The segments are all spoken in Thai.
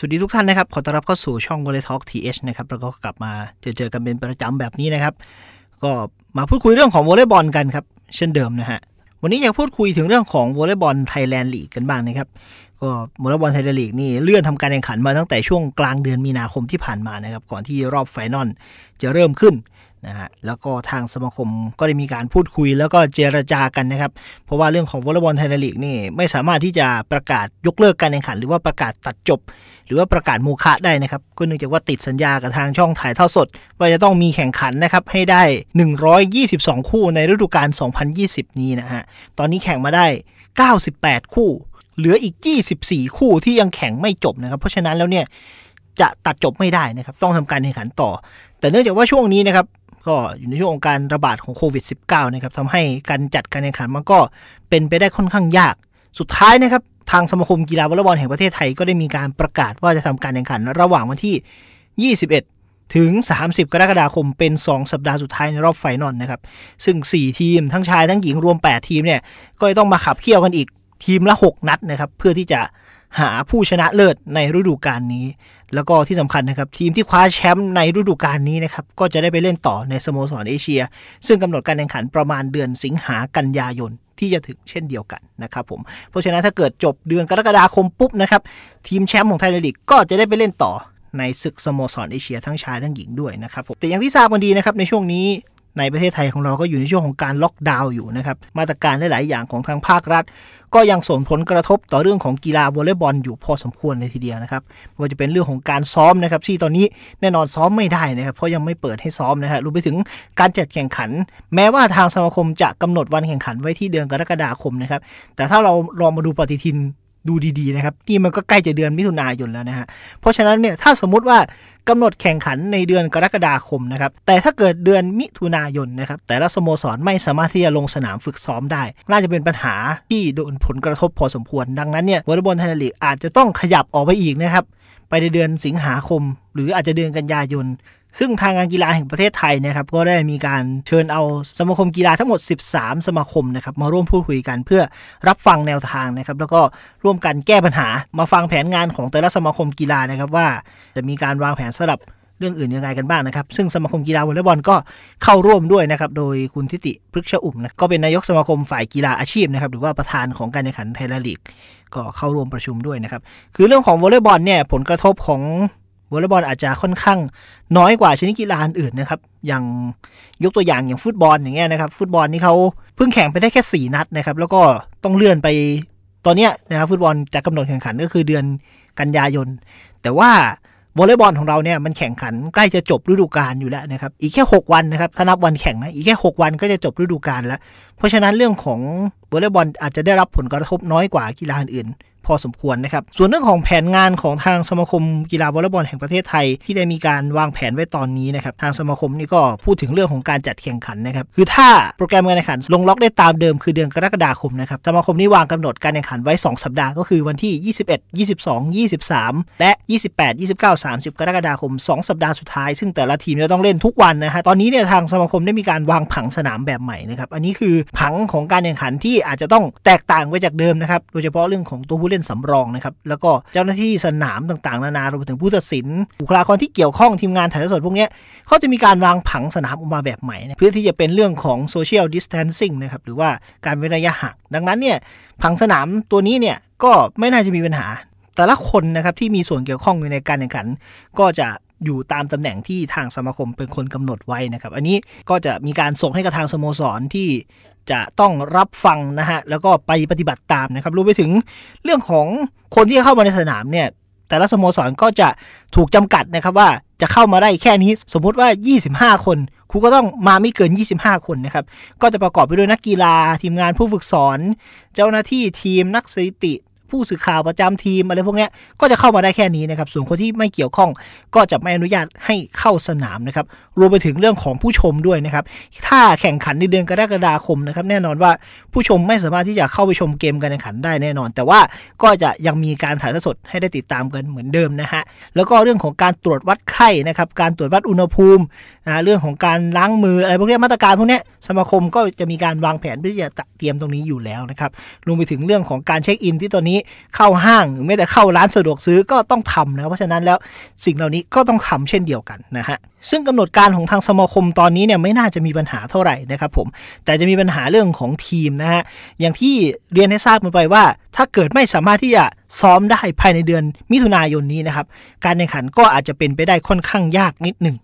สวัสดีทุกท่านนะครับขอต้อนรับเข้าสู่ช่อง g o l อกทีเอชนะครับแล้วก็กลับมาเจอเจอกันเป็นประจำแบบนี้นะครับ ก็มาพูดคุยเรื่องของวอลเลย์บอลกันครับ เช่นเดิมนะฮะ วันนี้อยากพูดคุยถึงเรื่องของวอลเลย์บอลไทยแลนด์ลีกกันบ้างนะครับ ก็วอลเลย์บอลไทยแลนด์ลีกนี่เลื่อนทำการแข่งขันมาตั้งแต่ช่วงกลางเดือนมีนาคมที่ผ่านมานะครับก่อนที่รอบไฟนอลจะเริ่มขึ้นนะฮะแล้วก็ทางสมาคมก็ได้มีการพูดคุยแล้วก็เจรจากันนะครับ เพราะว่าเรื่องของวอลเลย์บอลไทยลีกนี่ไม่สามารถที่จะประกาศยกเลิกการแข่งขันหรือว่าประกาศตัดจบ หรือว่าประกาศโมฆะได้นะครับก็เนื่องจากว่าติดสัญญากับทางช่องถ่ายเท่าสด ว่าจะต้องมีแข่งขันนะครับให้ได้ 122 คู่ในฤดูกาล 2020 นี้นะฮะตอนนี้แข่งมาได้ 98 คู่เหลืออีก 24 คู่ที่ยังแข่งไม่จบนะครับเพราะฉะนั้นแล้วเนี่ยจะตัดจบไม่ได้นะครับต้องทำการแข่งขันต่อ แต่เนื่องจากว่าช่วงนี้นะครับก็อยู่ในช่วงการระบาดของโควิด -19 นะครับ ทำให้การจัดการแข่งขันมันก็เป็นไปได้ค่อนข้างยาก สุดท้ายนะครับ ทางสมาคมกีฬาวอลเลย์บอลแห่งประเทศไทย ก็ได้มีการประกาศว่าจะทำการแข่งขัน ระหว่างวันที่ 21 ถึง 30 กรกฎาคม เป็น 2 สัปดาห์สุดท้ายในรอบไฟนอลนะครับ ซึ่ง 4 ทีมทั้งชายทั้งหญิงรวม 8 ทีมเนี่ยก็จะต้องมาขับเคี่ยวกันอีกทีมละ6นัดนะครับเพื่อที่จะหาผู้ชนะเลิศในฤดูกาลนี้ แล้วก็ที่สำคัญนะครับทีมที่คว้าแชมป์ ในฤดูกาลนี้นะครับก็จะได้ไปเล่นต่อในสโมสรเอเชีย ซึ่งกำหนดการแข่งขันประมาณเดือนสิงหากันยายน ที่จะถึงเช่นเดียวกันนะครับ ผม เพราะฉะนั้นถ้าเกิดจบเดือนกรกฎาคมปุ๊บนะครับทีมแชมป์ของไทยลีกก็จะได้ไปเล่นต่อในศึกสโมสรเอเชีย ทั้งชายทั้งหญิงด้วยนะครับผมแต่อย่างที่ทราบกันดีนะครับในช่วงนี้ในประเทศไทยของเรา ก็อยู่ในช่วงของการล็อกดาวน์อยู่นะครับ มาตรการหลาย ๆ อย่างของทางภาครัฐ ก็ยังส่งผลกระทบต่อเรื่องของกีฬาวอลเลย์บอลอยู่พอสมควรเลยทีเดียวนะครับว่าจะเป็นเรื่องของการซ้อมนะครับ ที่ตอนนี้แน่นอนซ้อมไม่ได้นะครับ เพราะยังไม่เปิดให้ซ้อมนะฮะ รวมไปถึงการจัดแข่งขัน แม้ว่าทางสมาคมจะกำหนดวันแข่งขันไว้ที่เดือนกรกฎาคมนะครับ แต่ถ้าเราลองมาดูปฏิทินดูดีๆนะครับนี่มันก็ใกล้จะเดือนมิถุนายนแล้วนะฮะเพราะฉะนั้นเนี่ยถ้าสมมุติว่ากำหนดแข่งขันในเดือนกรกฎาคมนะครับ แต่ถ้าเกิดเดือนมิถุนายนนะครับ แต่ละสโมสรไม่สามารถที่จะลงสนามฝึกซ้อมได้ น่าจะเป็นปัญหาที่โดนผลกระทบพอสมควร ดังนั้นเนี่ยวอลเลย์บอลไทยลีกอาจจะต้องขยับออกไปอีกนะครับ ไปในเดือนสิงหาคม หรืออาจจะเดือนกันยายนซึ่งทางการกีฬาแห่งประเทศไทยนะครับ ก็ได้มีการเชิญเอาสมาคมกีฬาทั้งหมด 13 สมาคมนะครับมาร่วมพูดคุยกัน เพื่อรับฟังแนวทางนะครับ แล้วก็ร่วมกันแก้ปัญหา มาฟังแผนงานของแต่ละสมาคมกีฬานะครับ ว่าจะมีการวางแผนสำหรับเรื่องอื่นยังไงกันบ้างนะครับ ซึ่งสมาคมกีฬาวอลเลย์บอลก็เข้าร่วมด้วยนะครับโดยคุณทิติพฤกษอุ่มนะก็เป็นนายกสมาคมฝ่ายกีฬาอาชีพนะครับ หรือว่าประธานของการแข่งขันไทยลีกก็เข้าร่วมประชุมด้วยนะครับคือเรื่องของวอลเลย์บอลเนี่ยผลกระทบของวอลเลย์บอลอาจจะค่อนข้างน้อยกว่าชนิดกีฬาอื่นนะครับอย่างยกตัวอย่าง อย่างฟุตบอลอย่างเงี้ยนะครับ ฟุตบอลนี่เขาเพิ่งแข่งไปได้แค่ 4 นัดนะครับแล้วก็ต้องเลื่อนไปตอนเนี้ยนะครับฟุตบอลจะกำหนดแข่งขันก็คือเดือนกันยายนแต่ว่าวอลเลย์บอลของเราเนี่ยมันแข่งขัน ใกล้จะจบฤดูกาลอยู่แล้วนะครับอีกแค่ 6 วันนะครับ ถ้านับวันแข่งนะ อีกแค่ 6 วันก็จะจบฤดูกาลแล้ว เพราะฉะนั้นเรื่องของวอลเลย์บอลอาจจะได้รับผลกระทบน้อยกว่ากีฬาอื่นพอสมควรนะครับ ส่วนเรื่องของแผนงานของทางสมาคมกีฬาวอลเลย์บอลแห่งประเทศไทย ที่ได้มีการวางแผนไว้ตอนนี้นะครับทางสมาคมนี่ก็พูดถึงเรื่องของการจัดแข่งขันนะครับ คือถ้าโปรแกรมการแข่งขัน ลงล็อกได้ตามเดิมคือเดือนกรกฎาคมนะครับสมาคมนี่วางกำหนดการแข่งขันไว้ 2 สัปดาห์ ก็คือ วันที่ 21 22 23 และ 28 29 30 กรกฎาคม2สัปดาห์สุดท้าย ซึ่งแต่ละทีมจะต้องเล่นทุกวันนะฮะตอนนี้เนี่ยทางสมาคมได้มีการวางผังสนามแบบใหม่นะครับอันนี้คือผังของการแข่งขันที่อาจจะต้องแตกต่างไปจากเดิมนะครับโดยเฉพาะเรื่องของตัวผู้เล่น่นสำรองนะครับ แล้วก็เจ้าหน้าที่สนามต่างๆนานารวมถึงผู้ตัดสินบุคลากรที่เกี่ยวข้องทีมงานถ่ายทอดสดพวกนี้เขาจะมีการวางผังสนามออกมาแบบใหม่เพื่อที่จะเป็นเรื่องของโซเชียลดิสแทนซิ่งนะครับหรือว่าการเว้นระยะห่างดังนั้นเนี่ยผังสนามตัวนี้เนี่ยก็ไม่น่าจะมีปัญหา แต่ละคนนะครับที่มีส่วนเกี่ยวข้องในการแข่งขัน ก็จะอยู่ตามตำแหน่งที่ทางสมาคมเป็นคนกำหนดไว้นะครับอันนี้ก็จะมีการส่งให้กับทางสโมสรที่จะต้องรับฟังนะฮะ แล้วก็ไปปฏิบัติตามนะครับรวมไปถึงเรื่องของคนที่เข้ามาในสนามเนี่ย แต่ละสโมสรก็จะถูกจำกัดนะครับว่าจะเข้ามาได้แค่นี้ สมมุติว่า 25 คนครูก็ต้องมาไม่เกิน 25 คนนะครับ ก็จะประกอบไปด้วยนักกีฬาทีมงานผู้ฝึกสอน เจ้าหน้าที่ทีมนักสถิติผู้สื่อข่าวประจำทีมอะไรพวกนี้ก็จะเข้ามาได้แค่นี้นะครับส่วนคนที่ไม่เกี่ยวข้องก็จะไม่อนุญาตให้เข้าสนามนะครับรวมไปถึงเรื่องของผู้ชมด้วยนะครับถ้าแข่งขันในเดือนกรกฎาคมนะครับแน่นอนว่าผู้ชมไม่สามารถที่จะเข้าไปชมเกมการแข่งขันได้แน่นอน แต่ว่าก็จะยังมีการถ่ายทอดสดให้ได้ติดตามกันเหมือนเดิมนะฮะแล้วก็เรื่องของการตรวจวัดไข้นะครับการตรวจวัดอุณหภูมินะเรื่องของการล้างมืออะไรพวกนี้มาตรการพวกนี้สมาคมก็จะมีการวางแผนเพื่อจะเตรียมตรงนี้อยู่แล้วนะครับ รวมไปถึงเรื่องของการเช็คอินที่ตอนนี้เข้าห้างไม่แต่เข้าร้านสะดวกซื้อก็ต้องทำนะเพราะฉะนั้นแล้วสิ่งเหล่านี้ก็ต้องทำเช่นเดียวกันนะฮะ ซึ่งกำหนดการของทางสมาคมตอนนี้เนี่ยไม่น่าจะมีปัญหาเท่าไหร่นะครับผม แต่จะมีปัญหาเรื่องของทีมนะฮะ อย่างที่เรียนให้ทราบมาไปว่า ถ้าเกิดไม่สามารถที่จะซ้อมได้ภายในเดือน มิถุนายนนี้นะครับการแข่งขันก็อาจจะเป็นไปได้ค่อนข้างยากนิดหนึ่ง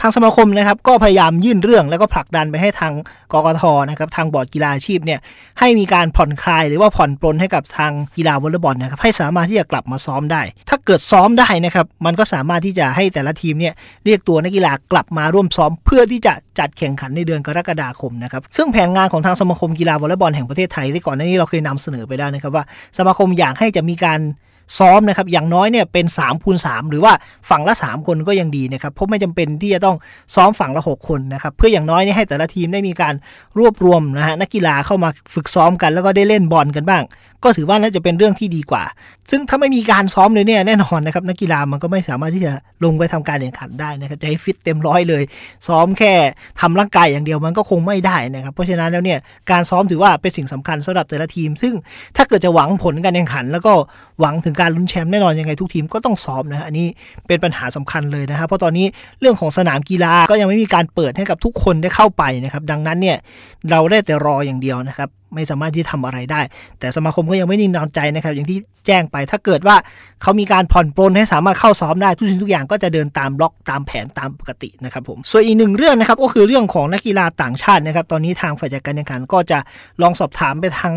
ทางสมาคมนะครับก็พยายามยื่นเรื่องแล้วก็ผลักดันไปให้ทางกกทนะครับทางบอร์ดกีฬาอาชีพเนี่ยให้มีการผ่อนคลายหรือว่าผ่อนปลนให้กับทางกีฬาวอลเลย์บอลนะครับให้สามารถที่จะกลับมาซ้อมได้ ถ้าเกิดซ้อมได้นะครับมันก็สามารถที่จะให้แต่ละทีมเนี่ยเรียกตัวนักกีฬากลับมาร่วมซ้อม เพื่อที่จะจัดแข่งขันในเดือนกรกฎาคมนะครับซึ่งแผนงานของทางสมาคมกีฬาวอลเลย์บอลแห่งประเทศไทยที่ก่อนหน้านี้เราเคยนำเสนอไปแล้วนะครับว่า สมาคมอยากให้จะมีการซ้อมนะครับอย่างน้อยเนี่ยเป็น3คูณ3หรือว่าฝั่งละ 3 คนก็ยังดีนะครับเพราะไม่จำเป็นที่จะต้องซ้อมฝั่งละ 6 คนนะครับเพื่ออย่างน้อยนี่ให้แต่ละทีมได้มีการรวบรวมนะฮะนักกีฬาเข้ามาฝึกซ้อมกัน แล้วก็ได้เล่นบอลกันบ้างก็ถือว่าน่าจะเป็นเรื่องที่ดีกว่า ซึ่งถ้าไม่มีการซ้อมเลยเนี่ยแน่นอนนะครับนักกีฬามันก็ไม่สามารถที่จะลงไปทำการแข่งขันได้นะครับจะให้ฟิตเต็มร้อยเลยซ้อมแค่ทำร่างกายอย่างเดียวมันก็คงไม่ได้นะครับเพราะฉะนั้นแล้วเนี่ยการซ้อม ถือว่าเป็นสิ่งสำคัญสำหรับแต่ละทีม ซึ่งถ้าเกิดจะหวังผลการแข่งขัน แล้วก็หวังถึงการลุ้นแชมป์แน่นอนยังไงทุกทีมก็ต้องซ้อมนะอันนี้เป็นปัญหาสำคัญเลยนะครับเพราะตอนนี้เรื่องของสนามกีฬาก็ยังไม่มีการเปิดให้กับทุกคนได้เข้าไปนะครับดังนั้นเนี่ยเราได้แต่รออย่างเดียวนะครับไม่สามารถที่ทำอะไรได้ แต่สมาคมก็ยังไม่นิ่งนอนใจนะครับอย่างที่แจ้งไปถ้าเกิดว่าเขามีการผ่อนปลนให้สามารถเข้าซ้อมได้ทุกสิ่งทุกอย่างก็จะเดินตามบล็อกตามแผนตามปกตินะครับผมส่วนอีกหนึ่งเรื่องนะครับก็คือเรื่องของนักกีฬาต่างชาตินะครับตอนนี้ทางฝ่ายจัดการแข่งขันก็จะลองสอบถามไปทาง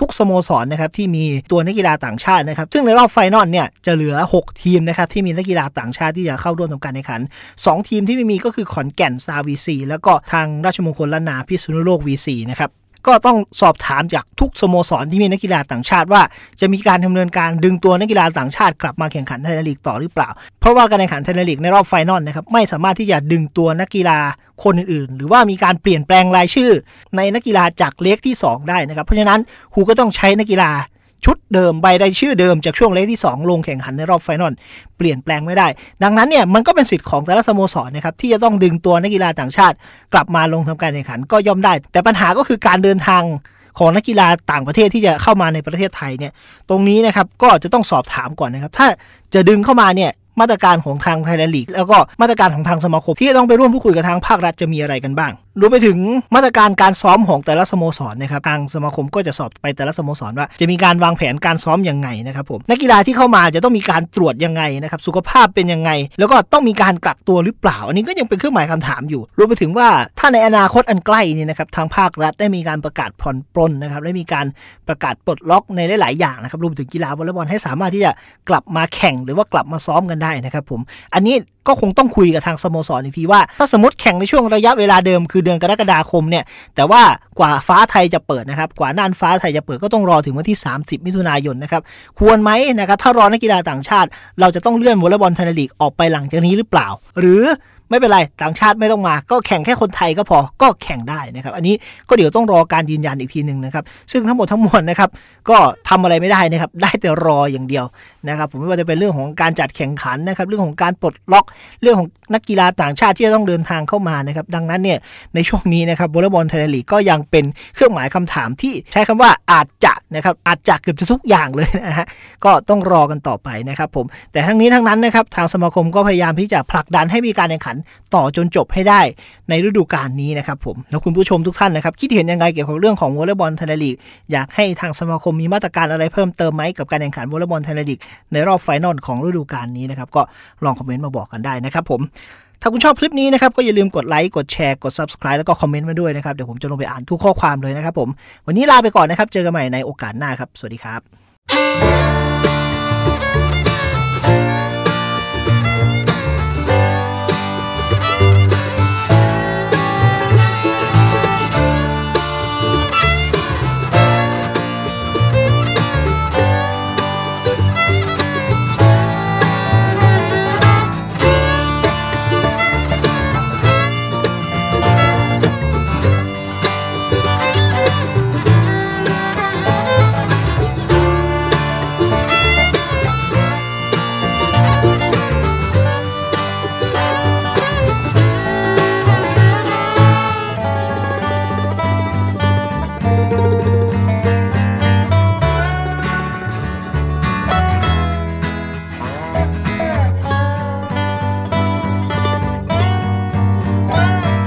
ทุกสโมสรนนะครับที่มีตัวนักกีฬาต่างชาตินะครับ ซึ่งในรอบไฟนอลเนี่ยจะเหลือ 6 ทีมนะครับที่มีนักกีฬาต่างชาติที่จะเข้าร่วมทำการแข่งขัน 2 ทีมที่ไม่มีก็คือขอนแก่นซาวีซีแล้วก็ทางราชมงคลล้านนาพิษณุโลกวีซีนะครับก็ต้องสอบถามจากทุกสโมสรที่มีนักกีฬาต่างชาติว่าจะมีการดำเนินการดึงตัวนักกีฬาต่างชาติกลับมาแข่งขันไทยลีกต่อหรือเปล่า เพราะว่าการแข่งขันไทยลีกในรอบไฟนอลนะครับไม่สามารถที่จะดึงตัวนักกีฬาคนอื่นๆ หรือว่ามีการเปลี่ยนแปลงรายชื่อ ในนักกีฬาจากเล็กที่ 2 ได้นะครับเพราะฉะนั้นครูก็ต้องใช้นักกีฬาชุดเดิม ใบได้ชื่อเดิมจากช่วงเลกที่2ลงแข่งขันในรอบไฟนอลเปลี่ยนแปลงไม่ได้ ดังนั้นเนี่ยมันก็เป็นสิทธิ์ของแต่ละสโมสรนะครับที่จะต้องดึงตัวนักกีฬาต่างชาติ กลับมาลงทำการแข่งขันก็ย่อมได้ แต่ปัญหาก็คือการเดินทางของนักกีฬาต่างประเทศที่จะเข้ามาในประเทศไทยเนี่ยตรงนี้นะครับก็จะต้องสอบถามก่อนนะครับถ้าจะดึงเข้ามาเนี่ยมาตรการของทางไทยแลนด์ลีกแล้วก็มาตรการของทางสมาคมที่ต้องไปร่วมพูดคุยกับทางภาครัฐจะมีอะไรกันบ้างรวมไปถึงมาตรการการซ้อมของแต่ละสโมสรนะครับทางสมาคมก็จะสอบไปแต่ละสโมสรว่าจะมีการวางแผนการซ้อมอยังไงนะครับผมนักกีฬาที่เข้ามาจะต้องมีการตรวจยังไงนะครับสุขภาพเป็นยังไงแล้วก็ต้องมีการกักตัวหรือเปล่าอันนี้ก็ยังเป็นเครื่องหมายคำถามอยู่รวมไปถึงว่าถ้าในอนาคตอันใกล้นี่นะครับทางภาครัฐได้มีการประกาศผ่อนปลนนะครับได้มีการประกาศปลดล็อกในหลาย ๆ อย่างนะครับรวมถึงกีฬาวอลเลย์บอลให้สามารถที่จะกลับมาแข่งหรือว่ากลับมาซ้อมกันได้นะครับผมอันนี้ก็คงต้องคุยกับทางสโมสรอีกทีว่าถ้าสมมติแข่งในช่วงระยะเวลาเดิมคือเดือนกรกฎาคมเนี่ยแต่ว่ากว่าฟ้าไทยจะเปิดนะครับ กว่าน่านฟ้าไทยจะเปิดก็ต้องรอถึงวันที่ 30 มิถุนายนนะครับควรไหมนะครับถ้ารอนักกีฬาต่างชาติ เราจะต้องเลื่อนวอลเลย์บอลไทยลีกออกไปหลังจากนี้หรือเปล่า หรือไม่เป็นไรต่างชาติไม่ต้องมาก็แข่งแค่คนไทยก็พอก็แข่งได้นะครับ อันนี้ก็เดี๋ยวต้องรอการยืนยันอีกทีหนึ่งนะครับ ซึ่งทั้งหมดทั้งมวลนะครับ ก็ทำอะไรไม่ได้นะครับ ได้แต่รออย่างเดียวนะครับผมไม่ว่าจะเป็นเรื่องของการจัดแข่งขันนะครับเรื่องของการปลดล็อกเรื่องของนักกีฬาต่างชาติที่จะต้องเดินทางเข้ามานะครับดังนั้นเนี่ยในช่วงนี้นะครับวอลเลย์บอลไทยลีกก็ยังเป็นเครื่องหมายคำถามที่ใช้คำว่าอาจจะนะครับอาจจะเกือบจะทุกอย่างเลยนะฮะก็ต้องรอกันต่อไปนะครับผมแต่ทั้งนี้ทั้งนั้นนะครับทางสมาคมก็พยายามที่จะผลักดันให้มีการแข่งขันต่อจนจบให้ได้ในฤดูกาลนี้นะครับผมแล้วคุณผู้ชมทุกท่านนะครับ คิดเห็นยังไงเกี่ยวกับเรื่องของวอลเลย์บอลไทยลีกอยากให้ทางสมาคมมีมาตรการอะไรเพิ่มเติมไหมกับการแข่งขันวอลเลย์บอลไทยลีกในรอบไฟนอลของฤดูกาลนี้นะครับ ก็ลองคอมเมนต์มาบอกกันได้นะครับผม ถ้าคุณชอบคลิปนี้นะครับ ก็อย่าลืมกดไลค์กดแชร์กด subscribe แล้วก็คอมเมนต์มาด้วยนะครับเดี๋ยวผมจะลงไปอ่านทุกข้อความเลยนะครับผมวันนี้ลาไปก่อนนะครับเจอกันใหม่ในโอกาสหน้าครับสวัสดีครับ